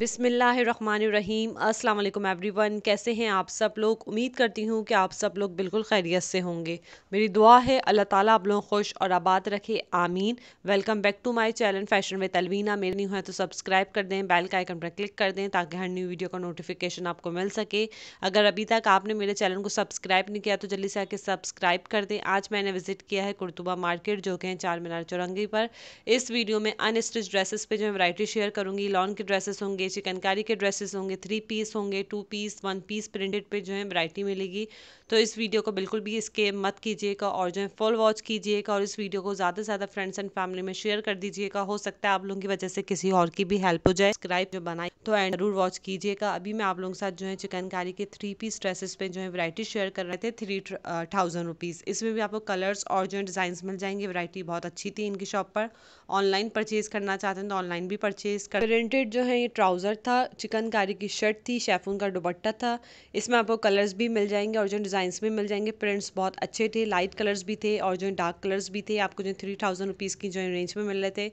बिसमीम् अल्लाम एवरीवन कैसे हैं आप सब लोग उम्मीद करती हूँ कि आप सब लोग बिल्कुल खैरियत से होंगे मेरी दुआ है अल्लाह ताला आप लोग खुश और आबाद रखे आमीन welcome back to my channel fashion with Alvina मेरे न्यू है तो सब्सक्राइब कर दें बेल का आइकन पर क्लिक कर दें ताकि हर न्यू वीडियो का नोटिफिकेशन आपको मिल सके अगर अभी तक आपने मेरे चैनल को सब्सक्राइब नहीं किया तो जल्दी से आके सब्सक्राइब कर दें आज मैंने विजिट किया है कुरतुबा मार्केट जो कि है चार मीनार चौरंगी पर इस वीडियो में अनस्टिच ड्रेसेस पर जो मैं वराइटी शेयर करूँगी लॉन्ग की ड्रेसेस होंगे चिकनकारी के ड्रेसेस होंगे थ्री पीस होंगे two piece one piece printed पे जो है वैरायटी मिलेगी तो इस वीडियो को बिल्कुल भी इसके मत कीजिएगा और जो है फुल वॉच कीजिएगा और इस वीडियो को ज़्यादा से ज़्यादा फ्रेंड्स एंड फैमिली में शेयर कर दीजिएगा हो सकता है आप लोगों की वजह से किसी और की भी हेल्प हो जाए सब्सक्राइब जो बनाए तो एंड जरूर वॉच कीजिएगा अभी मैं आप लोगों के साथ जो है चिकनकारी के थ्री पीस ड्रेसेस पे जो है वैरायटी शेयर कर रहे थे थ्री थाउजेंड रुपीज़ इसमें भी आपको कलर्स और जो है डिजाइन मिल जाएंगे वैरायटी बहुत अच्छी थी इनकी शॉप पर ऑनलाइन परचेज़ करना चाहते हैं तो ऑनलाइन भी परचेज़ कर प्रिंटेड जो है ये ट्राउजर ट्राउज़र था चिकनकारी की शर्ट थी शेफून का दुबट्टा था इसमें आपको कलर्स भी मिल जाएंगे और जो डिज़ाइंस भी मिल जाएंगे प्रिंट्स बहुत अच्छे थे लाइट कलर्स भी थे और जो डार्क कलर्स भी थे आपको जो थ्री थाउजेंड रुपीज़ की जो रेंज में मिल रहे थे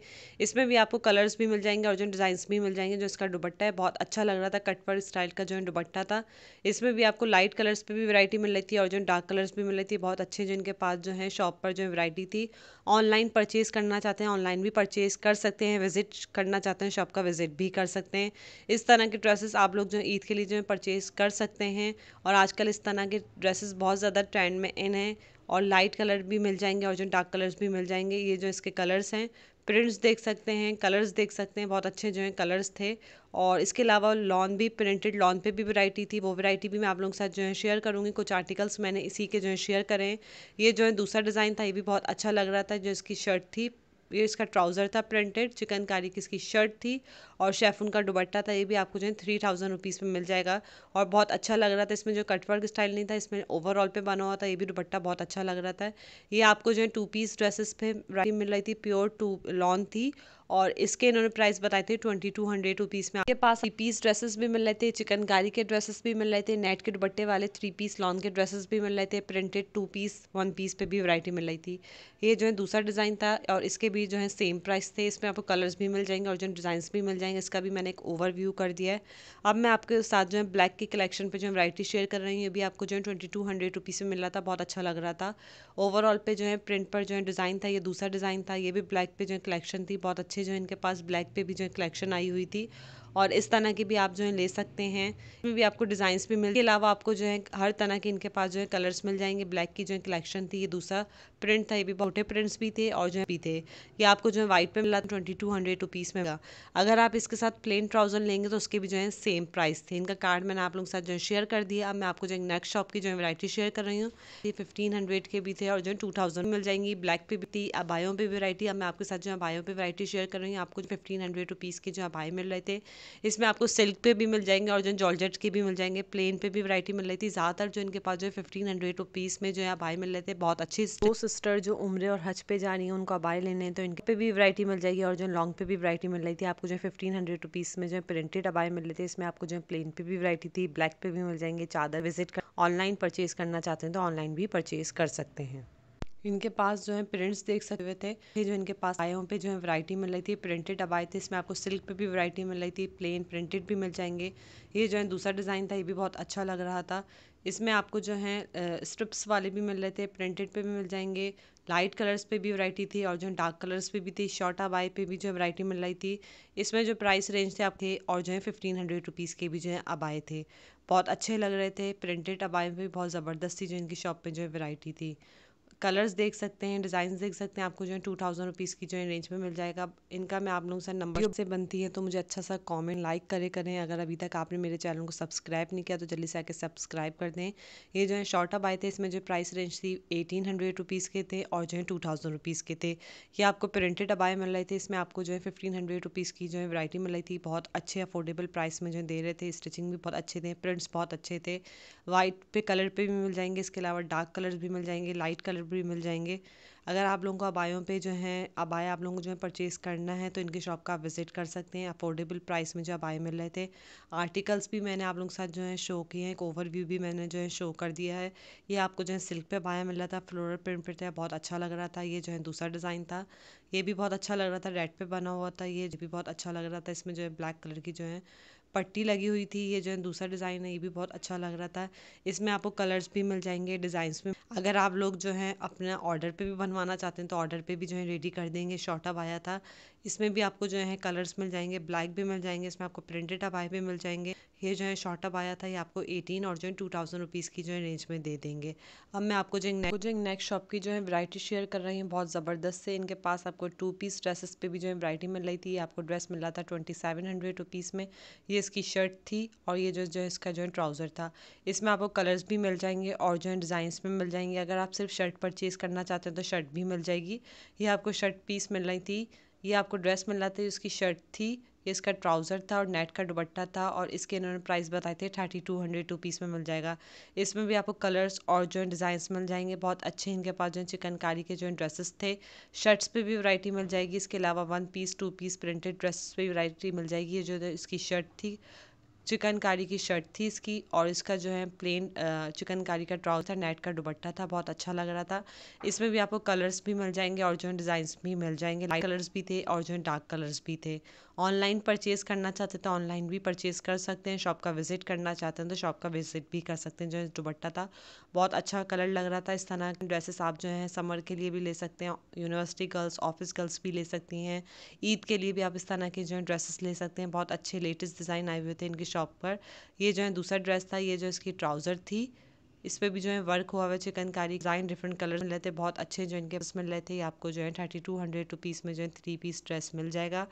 इसमें भी आपको कलर्स भी मिल जाएंगे और जो डिज़ाइंस भी मिल जाएंगे जो इसका दुबट्टा है बहुत अच्छा लग रहा था कटवर स्टाइल का जो दुबट्टा था इसमें भी आपको लाइट कलर्स पर भी वरायटी मिल रही थी और जो डार्क कलर्स भी मिल रही थी बहुत अच्छे जिनके पास जो है शॉप पर जो वरायटी थी ऑनलाइन परचेज़ करना चाहते हैं ऑनलाइन भी परचेज़ कर सकते हैं विजिट करना चाहते हैं शॉप का विजिट भी कर सकते हैं इस तरह के ड्रेसेस आप लोग जो ईद के लिए जो है परचेज़ कर सकते हैं और आजकल इस तरह के ड्रेसेस बहुत ज़्यादा ट्रेंड में इन हैं और लाइट कलर भी मिल जाएंगे और जो डार्क कलर्स भी मिल जाएंगे ये जो इसके कलर्स हैं प्रिंट्स देख सकते हैं कलर्स देख सकते हैं बहुत अच्छे जो हैं कलर्स थे और इसके अलावा लॉन भी प्रिंटेड लॉन पे भी वैरायटी थी वो वैरायटी भी मैं आप लोगों के साथ जो है शेयर करूँगी कुछ आर्टिकल्स मैंने इसी के जो है शेयर करें ये जो है दूसरा डिज़ाइन था ये भी बहुत अच्छा लग रहा था जो इसकी शर्ट थी ये इसका ट्राउज़र था प्रिंटेड चिकनकारी की इसकी शर्ट थी और शेफून का दुबट्टा था ये भी आपको जो है थ्री थाउजेंड रुपीज़ में मिल जाएगा और बहुत अच्छा लग रहा था इसमें जो कटवर्क स्टाइल नहीं था इसमें ओवरऑल पे बना हुआ था ये भी दुबट्टा बहुत अच्छा लग रहा था ये आपको जो है टू पीस ड्रेसेस पे मिल रही थी प्योर टू लॉन थी और इसके इन्होंने प्राइस बताए थे ट्वेंटी टू हंड्रेड रुपीज़ में आपके पास थ्री पीस ड्रेसेस भी मिल रहे थे चिकन चिकनकारी के ड्रेसेस भी मिल रहे थे नेट के दुबट्टे वाले थ्री पीस लॉन के ड्रेसेस भी मिल रहे थे printed two piece one piece पे भी वैरायटी मिल रही थी ये जो है दूसरा डिज़ाइन था और इसके भी जो है सेम प्राइस थे इसमें आपको कलर्स भी मिल जाएंगे और जो डिज़ाइन भी मिल जाएंगे इसका भी मैंने एक ओवरव्यू कर दिया है अब मैं आपके साथ जो है ब्लैक की कलेक्शन पर जो है शेयर कर रही हूँ ये भी आपको जो है ट्वेंटी टू हंड्रेड रुपीज़ में मिल रहा था बहुत अच्छा लग रहा था ओवरऑल पे जो है प्रिंट पर जो है डिज़ाइन था ये दूसरा डिज़ाइन था ये भी ब्लैक पे जो है कलेक्शन थी बहुत अच्छी अच्छे जो इनके पास ब्लैक पे भी जो कलेक्शन आई हुई थी और इस तरह की भी आप जो है ले सकते हैं इसमें भी आपको डिज़ाइंस भी मिल के अलावा आपको जो है हर तरह के इनके पास जो है कलर्स मिल जाएंगे ब्लैक की जो है कलेक्शन थी ये दूसरा प्रिंट था ये भी मोटे प्रिंट्स भी थे और जो है भी थे ये आपको जो है वाइट पे मिला ट्वेंटी टू हंड्रेड रुपीज़ में मिला अगर आप इसके साथ प्लेन ट्राउज़र लेंगे तो उसके भी जो है सेम प्राइस थे इनका कार्ड मैंने आप लोगों के साथ जो है शेयर कर दिया अब मैं आपको जो है नेक्स्ट शॉप की जो है वरायटी शेयर कर रही हूँ ये फिफ्टीन हंड्रेड के भी थे और जो है टू थाउजेंड मिल जाएंगी ब्लैक पे भी थी अबायों पर वैरायटी अब मैं आपके साथ जो है अबायों पर वरायटी शेयर कर रही हूँ आपको फिफ्टीन हंड्रेड रुपीज़ के जो अबाई मिल रहे थे इसमें आपको सिल्क पे भी मिल जाएंगे और जो जॉर्जेट के भी मिल जाएंगे प्लेन पे भी वैरायटी मिल रही थी ज़्यादातर जो इनके पास जो है फिफ्टीन हंड्रेड रुपीज़ में जो है अबाई मिल रहे थे बहुत अच्छे दो सिस्टर जो उम्र और हज पे जा रही है उनको अबाई लेने हैं तो इनके पे भी वैरायटी मिल जाएगी और जो लॉन्ग पे भी वैरायटी मिल रही थी आपको जो है फिफ्टीन हंड्रेड रुपीज़ में जो है प्रिंटेड अबाई मिल रहे थे इसमें आपको जो है प्लेन पे भी वैरायटी थी ब्लैक पे भी मिल जाएंगे चादर विजिट कर ऑनलाइन परचेज करना चाहते हैं तो ऑनलाइन भी परचेज कर सकते हैं इनके पास जो है प्रिंट्स देख सकते हुए थे ये जो इनके पास हों पे जो है वैरायटी मिल रही थी प्रिंटेड अब आए थे इसमें आपको सिल्क पे भी वैरायटी मिल रही थी प्लेन प्रिंटेड भी मिल जाएंगे ये जो है दूसरा डिज़ाइन था ये भी बहुत अच्छा लग रहा था इसमें आपको जो है स्ट्रिप्स वाले भी मिल रहे थे प्रिंटेड पे भी मिल जाएंगे लाइट कलर्स पे भी वैरायटी थी और जो डार्क कलर्स पे भी थी शॉर्ट आई पे भी जो वैरायटी मिल रही थी इसमें जो प्राइस रेंज थे आपके और जो है फिफ्टीन हंड्रेड रुपीज़ के भी जो है अब आए थे बहुत अच्छे लग रहे थे प्रिंटेड अबाए भी बहुत ज़बरदस्त थी जो इनकी शॉप पर जो है वैरायटी थी कलर्स देख सकते हैं डिज़ाइन देख सकते हैं आपको जो है टू थाउजेंड रुपीज़ की जो है रेंज में मिल जाएगा इनका मैं आप लोगों से नंबर से बनती है तो मुझे अच्छा सा कमेंट लाइक करे करें अगर अभी तक आपने मेरे चैनल को सब्सक्राइब नहीं किया तो जल्दी से आके सब्सक्राइब कर दें ये जो है शॉर्ट अप आए थे इसमें जो प्राइस रेंज थी एटीन हंड्रेड रुपीज़ के थे और जो है टू थाउजेंड रुपीज़ के थे ये आपको प्रिंटेड अबाए मिल रहे थे इसमें आपको जो है फिफ्टीन हंड्रेड रुपीज़ की जो है वैराइटी मिल रही थी बहुत अच्छे अफोर्डेबल प्राइस में जो दे रहे थे स्टिचिंग भी बहुत अच्छे थे प्रिंट्स बहुत अच्छे थे वाइट पे कलर पर भी मिल जाएंगे इसके अलावा डार्क कलर्स भी मिल जाएंगे लाइट कलर भी मिल जाएंगे अगर आप लोगों को अबायों पे जो है अबाया आप लोगों को जो है परचेज़ करना है तो इनकी शॉप का आप विज़िट कर सकते हैं अफोर्डेबल प्राइस में जो अबाए मिल रहे थे आर्टिकल्स भी मैंने आप लोगों के साथ जो है शो किए हैं एक ओवरव्यू भी मैंने जो है शो कर दिया है ये आपको जो है सिल्क पे अबाया मिल रहा था फ्लोरल प्रिंट पर था बहुत अच्छा लग रहा था ये जो है दूसरा डिज़ाइन था ये भी बहुत अच्छा लग रहा था रेड पर बना हुआ था ये भी बहुत अच्छा लग रहा था इसमें जो है ब्लैक कलर की जो है पट्टी लगी हुई थी ये जो है दूसरा डिज़ाइन है ये भी बहुत अच्छा लग रहा था इसमें आपको कलर्स भी मिल जाएंगे डिज़ाइंस में अगर आप लोग जो है अपना ऑर्डर पे भी बनवाना चाहते हैं तो ऑर्डर पे भी जो है रेडी कर देंगे शॉर्ट अप आया था इसमें भी आपको जो है कलर्स मिल जाएंगे ब्लैक भी मिल जाएंगे इसमें आपको प्रिंटेड अबाए भी मिल जाएंगे ये जो है शॉर्ट अप आया था ये आपको एटीन और जो है टू थाउजेंड रुपीज़ की जो है रेंज में दे देंगे अब मैं आपको जो नेक जो नेक्स्ट शॉप की जो है वरायटी शेयर कर रही हूँ बहुत ज़बरदस्त से इनके पास आपको टू पीस ड्रेसेस पे भी जो है वरायटी मिल रही थी आपको ड्रेस मिल रहा था ट्वेंटी सेवन हंड्रेड में ये ये इसकी शर्ट थी और ये जो जो इसका जो है ट्राउज़र था इसमें आपको कलर्स भी मिल जाएंगे और जो है डिज़ाइंस भी मिल जाएंगे अगर आप सिर्फ शर्ट परचेज़ करना चाहते हैं तो शर्ट भी मिल जाएगी ये आपको शर्ट पीस मिल रही थी ये आपको ड्रेस मिल रहा था उसकी शर्ट थी ये इसका ट्राउज़र था और नेट का दुबट्टा था और इसके इन्होंने प्राइस बताए थे thirty two hundred two piece में मिल जाएगा इसमें भी आपको कलर्स और जो है मिल जाएंगे बहुत अच्छे इनके पास जो चिकनकारी के जो ड्रेसेस थे शर्ट्स पर भी वरायटी मिल जाएगी इसके अलावा one piece two piece printed dresses पे वरायटी मिल जाएगी ये जो इसकी शर्ट थी चिकनकारी की शर्ट थी इसकी और इसका जो है प्लेन चिकनकारी का ट्राउज़र नेट का दुबट्टा था बहुत अच्छा लग रहा था इसमें भी आपको कलर्स भी मिल जाएंगे और जो है डिज़ाइंस भी मिल जाएंगे लाइट कलर्स भी थे और जो है डार्क कलर्स भी थे ऑनलाइन परचेज़ करना चाहते तो ऑनलाइन भी परचेज़ कर सकते हैं शॉप का विज़िट करना चाहते हैं तो शॉप का विज़िट तो भी कर सकते हैं जो है दुबट्टा था बहुत अच्छा कलर लग रहा था इस तरह के ड्रेसेस आप जो है समर के लिए भी ले सकते हैं यूनिवर्सिटी गर्ल्स ऑफिस गर्ल्स भी ले सकती हैं ईद के लिए भी आप इस तरह के जो है ड्रेसेस ले सकते हैं बहुत अच्छे लेटेस्ट डिज़ाइन आए हुए थे इनकी शॉप पर ये जो है दूसरा ड्रेस था ये जो इसकी ट्राउज़र थी इस पर भी जो है वर्क हुआ हुआ चिकनकारी डिज़ाइन डिफरेंट कलर मिल रहे थे बहुत अच्छे जो इनके पास मिल रहे थे आपको जो है थर्टी टू हंड्रेड रुपीज़ में जो है थ्री पीस ड्रेस मिल जाएगा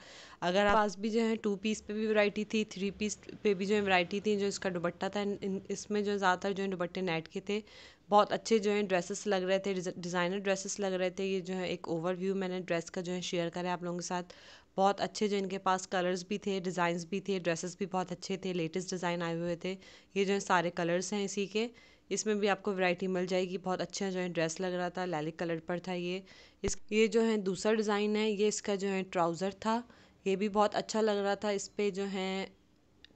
अगर आप पास भी जो है टू पीस पे भी वैरायटी थी थ्री पीस पे भी जो है वैरायटी थी जो इसका दुबट्टा था इसमें जो ज़्यादातर जो है दुबट्टे नेट के थे बहुत अच्छे जो है ड्रेसेस लग रहे थे डिज़ाइनर ड्रेसेस लग रहे थे ये जो है एक ओवरव्यू मैंने ड्रेस का जो है शेयर करा आप लोगों के साथ बहुत अच्छे जो इनके पास कलर्स भी थे डिज़ाइंस भी थे ड्रेसेस भी बहुत अच्छे थे लेटेस्ट डिज़ाइन आए हुए थे ये जो है सारे कलर्स हैं इसी के इसमें भी आपको वैरायटी मिल जाएगी बहुत अच्छा जो है ड्रेस लग रहा था लैलिक कलर पर था ये इस ये जो है दूसरा डिज़ाइन है ये इसका जो है ट्राउज़र था ये भी बहुत अच्छा लग रहा था इस पर जो है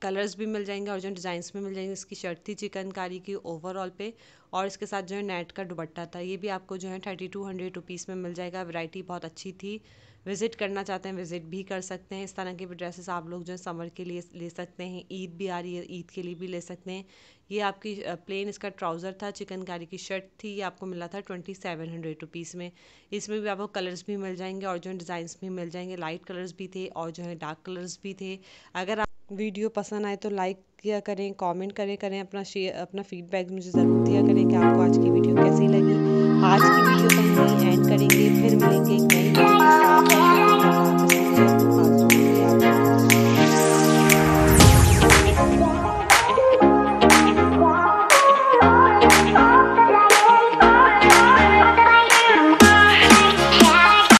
कलर्स भी मिल जाएंगे और जो डिज़ाइंस भी मिल जाएंगे इसकी शर्ट थी चिकनकारी की ओवरऑल पे और इसके साथ जो है नेट का दुबट्टा था ये भी आपको जो है थर्टी टू हंड्रेड रुपीज़ में मिल जाएगा वैरायटी बहुत अच्छी थी विज़िट करना चाहते हैं विज़िट भी कर सकते हैं इस तरह के भी ड्रेसेस आप लोग जो है समर के लिए ले सकते हैं ईद भी आ रही है ईद के लिए भी ले सकते हैं ये आपकी प्लेन इसका ट्राउज़र था चिकनकारी की शर्ट थी ये आपको मिला था ट्वेंटी सेवन हंड्रेड रुपीज़ में इसमें भी आपको कलर्स भी मिल जाएंगे और जो डिज़ाइंस भी मिल जाएंगे लाइट कलर्स भी थे और जो है डार्क कलर्स भी थे अगर वीडियो पसंद आए तो लाइक किया करें कमेंट करें करें अपना शेयर अपना फीडबैक मुझे ज़रूर दिया करें कि आपको आज की वीडियो कैसी लगी आज की वीडियो को हम एंड करेंगे फिर मिलेंगे